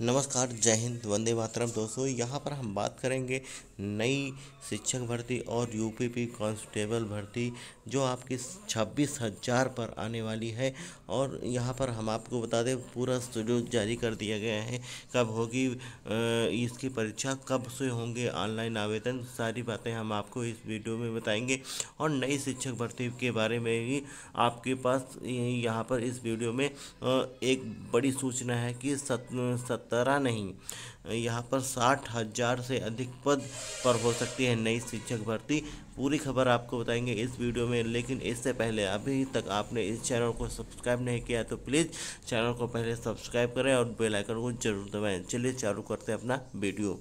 नमस्कार जय हिंद वंदे मातरम दोस्तों यहाँ पर हम बात करेंगे नई शिक्षक भर्ती और यूपीपी कांस्टेबल भर्ती जो आपकी छब्बीस हज़ार पर आने वाली है और यहाँ पर हम आपको बता दें पूरा शेड्यूल जारी कर दिया गया है कब होगी इसकी परीक्षा कब से होंगे ऑनलाइन आवेदन सारी बातें हम आपको इस वीडियो में बताएंगे और नई शिक्षक भर्ती के बारे में ही आपके पास यहाँ पर इस वीडियो में एक बड़ी सूचना है कि सत सत तरह नहीं यहाँ पर साठ हज़ार से अधिक पद पर हो सकती है नई शिक्षक भर्ती पूरी खबर आपको बताएंगे इस वीडियो में लेकिन इससे पहले अभी तक आपने इस चैनल को सब्सक्राइब नहीं किया तो प्लीज़ चैनल को पहले सब्सक्राइब करें और बेल आइकन को जरूर दबाएं चलिए चालू करते हैं अपना वीडियो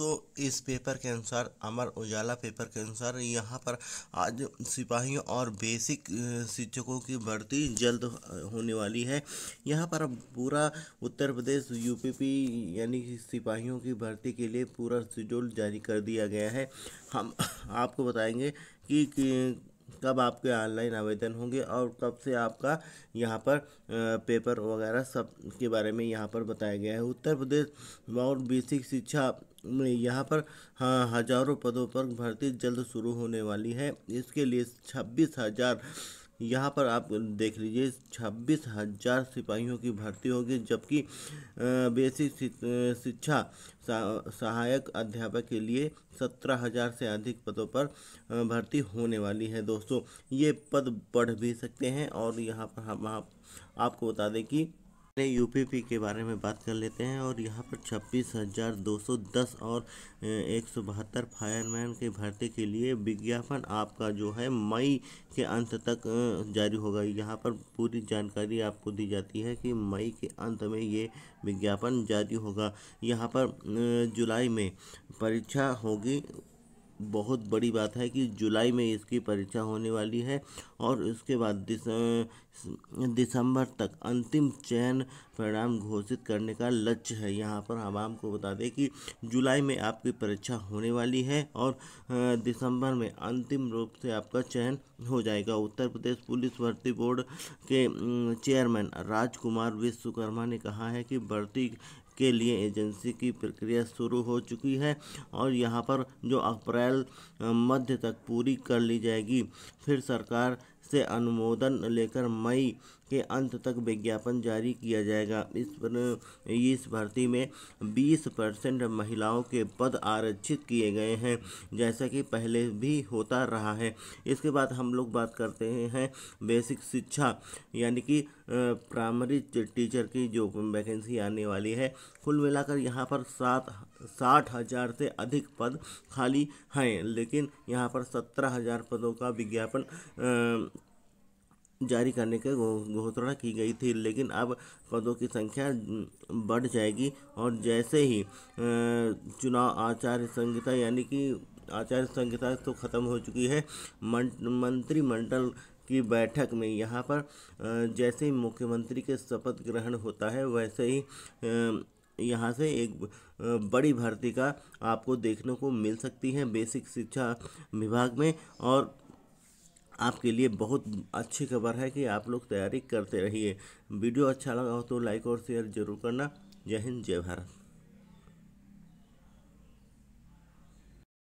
दोस्तों इस पेपर के अनुसार अमर उजाला पेपर के अनुसार यहाँ पर आज सिपाहियों और बेसिक शिक्षकों की भर्ती जल्द होने वाली है यहाँ पर पूरा उत्तर प्रदेश यूपीपी यानी सिपाहियों की भर्ती के लिए पूरा शेड्यूल जारी कर दिया गया है हम आपको बताएंगे कि, कि कब आपके ऑनलाइन आवेदन होंगे और कब से आपका यहाँ पर पेपर वगैरह सब के बारे में यहाँ पर बताया गया है उत्तर प्रदेश और बेसिक शिक्षा यहाँ पर हाँ, हजारों पदों पर भर्ती जल्द शुरू होने वाली है इसके लिए छब्बीस हज़ार यहाँ पर आप देख लीजिए छब्बीस हज़ार सिपाहियों की भर्ती होगी जबकि बेसिक शिक्षा सहायक अध्यापक के लिए सत्रह हज़ार से अधिक पदों पर भर्ती होने वाली है दोस्तों ये पद बढ़ भी सकते हैं और यहाँ पर हम आप, आपको बता दें कि पहले यूपीपी के बारे में बात कर लेते हैं और यहाँ पर छब्बीस हज़ार दो सौ दस और एक सौ बहत्तर फायरमैन की भर्ती के लिए विज्ञापन आपका जो है मई के अंत तक जारी होगा यहाँ पर पूरी जानकारी आपको दी जाती है कि मई के अंत में ये विज्ञापन जारी होगा यहाँ पर जुलाई में परीक्षा होगी बहुत बड़ी बात है कि जुलाई में इसकी परीक्षा होने वाली है और उसके बाद दिसंबर तक अंतिम चयन परिणाम घोषित करने का लक्ष्य है यहाँ पर हम आपको बता दें कि जुलाई में आपकी परीक्षा होने वाली है और दिसंबर में अंतिम रूप से आपका चयन हो जाएगा उत्तर प्रदेश पुलिस भर्ती बोर्ड के चेयरमैन राजकुमार विश्वकर्मा ने कहा है कि भर्ती के लिए एजेंसी की प्रक्रिया शुरू हो चुकी है और यहाँ पर जो अप्रैल मध्य तक पूरी कर ली जाएगी फिर सरकार से अनुमोदन लेकर मई के अंत तक विज्ञापन जारी किया जाएगा इस पर इस भर्ती में 20 परसेंट महिलाओं के पद आरक्षित किए गए हैं जैसा कि पहले भी होता रहा है इसके बाद हम लोग बात करते हैं बेसिक शिक्षा यानी कि प्राइमरी टीचर की जो वैकेंसी आने वाली है कुल मिलाकर यहाँ पर सात साठ हज़ार से अधिक पद खाली हैं लेकिन यहाँ पर सत्रह हज़ार पदों का विज्ञापन जारी करने की घोषणा की गई थी लेकिन अब पदों की संख्या बढ़ जाएगी और जैसे ही चुनाव आचार संहिता यानी कि आचार संहिता तो ख़त्म हो चुकी है मंत्रिमंडल की बैठक में यहाँ पर जैसे ही मुख्यमंत्री के शपथ ग्रहण होता है वैसे ही यहाँ से एक बड़ी भर्ती का आपको देखने को मिल सकती है बेसिक शिक्षा विभाग में और आपके लिए बहुत अच्छी खबर है कि आप लोग तैयारी करते रहिए वीडियो अच्छा लगा हो तो लाइक और शेयर जरूर करना जय हिंद जय भारत